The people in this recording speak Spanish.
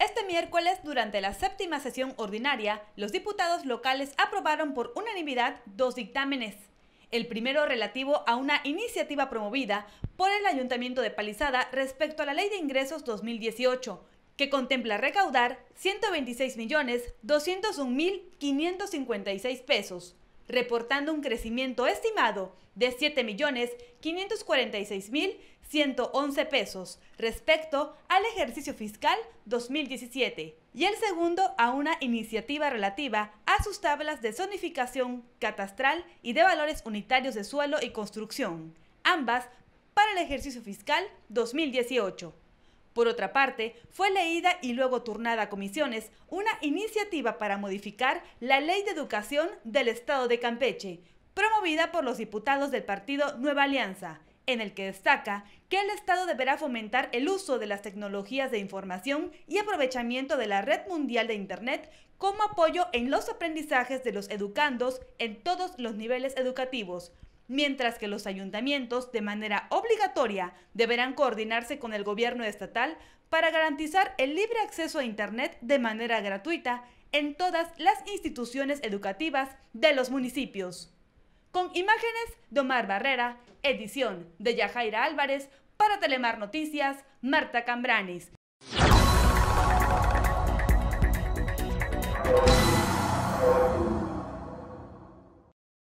Este miércoles, durante la séptima sesión ordinaria, los diputados locales aprobaron por unanimidad dos dictámenes. El primero relativo a una iniciativa promovida por el Ayuntamiento de Palizada respecto a la Ley de Ingresos 2018, que contempla recaudar 126.201.556 pesos reportando un crecimiento estimado de 7.546.111 pesos respecto al ejercicio fiscal 2017 y el segundo a una iniciativa relativa a sus tablas de zonificación catastral y de valores unitarios de suelo y construcción, ambas para el ejercicio fiscal 2018. Por otra parte, fue leída y luego turnada a comisiones una iniciativa para modificar la Ley de Educación del Estado de Campeche, promovida por los diputados del partido Nueva Alianza, en el que destaca que el Estado deberá fomentar el uso de las tecnologías de información y aprovechamiento de la red mundial de Internet como apoyo en los aprendizajes de los educandos en todos los niveles educativos, mientras que los ayuntamientos, de manera obligatoria, deberán coordinarse con el gobierno estatal para garantizar el libre acceso a Internet de manera gratuita en todas las instituciones educativas de los municipios. Con imágenes de Omar Barrera, edición de Yajaira Álvarez, para Telemar Noticias, Marta Cambranis.